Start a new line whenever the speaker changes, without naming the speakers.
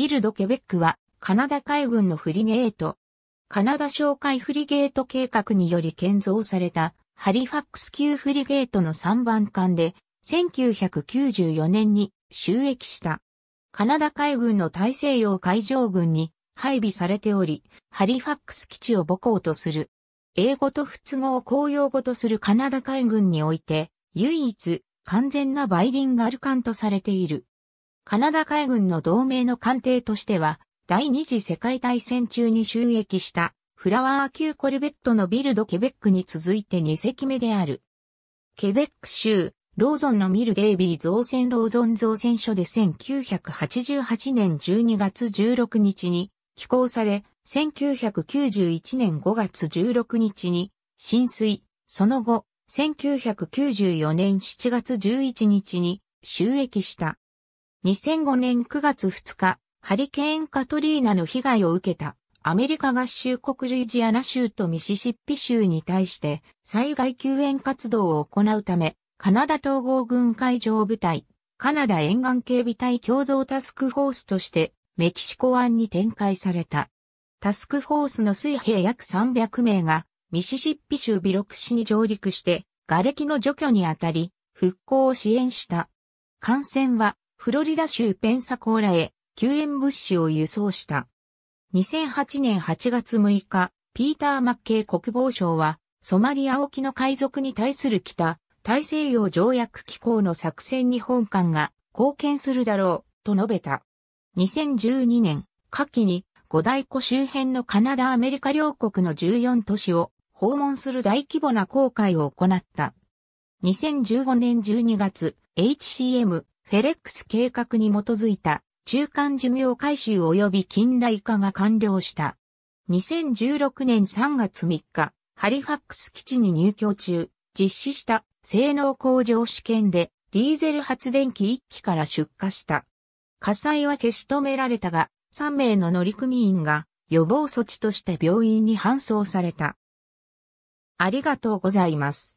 ビルド・ケベックは、カナダ海軍のフリゲート。カナダ哨戒フリゲート計画により建造された、ハリファックス級フリゲートの3番艦で、1994年に収益した。カナダ海軍の大西洋海上軍に配備されており、ハリファックス基地を母港とする。英語と仏語を公用語とするカナダ海軍において、唯一完全なバイリンガル艦とされている。カナダ海軍の同盟の艦艇としては、第二次世界大戦中に収益したフラワー級コルベットのビルド・ケベックに続いて2隻目である。ケベック州、ローゾンのミル・デイビー造船ローゾン造船所で1988年12月16日に寄港され、1991年5月16日に浸水、その後、1994年7月11日に収益した2005年9月2日、ハリケーンカトリーナの被害を受けたアメリカ合衆国ルイジアナ州とミシシッピ州に対して災害救援活動を行うため、カナダ統合軍海上部隊、カナダ沿岸警備隊共同タスクフォースとしてメキシコ湾に展開された。タスクフォースの水兵約300名がミシシッピ州ビロク市に上陸して、瓦礫の除去にあたり、復興を支援した。艦船はフロリダ州ペンサコーラへ救援物資を輸送した。2008年8月6日、ピーター・マッケイ国防相は、ソマリア沖の海賊に対する北、大西洋条約機構の作戦に本艦が貢献するだろう、と述べた。2012年、夏季に五大湖周辺のカナダ・アメリカ両国の14都市を訪問する大規模な航海を行った。2015年12月、HCM フェレックス計画に基づいた中間寿命回収及び近代化が完了した。2016年3月3日、ハリファックス基地に入居中、実施した性能向上試験でディーゼル発電機1機から出火した。火災は消し止められたが、3名の乗組員が予防措置として病院に搬送された。ありがとうございます。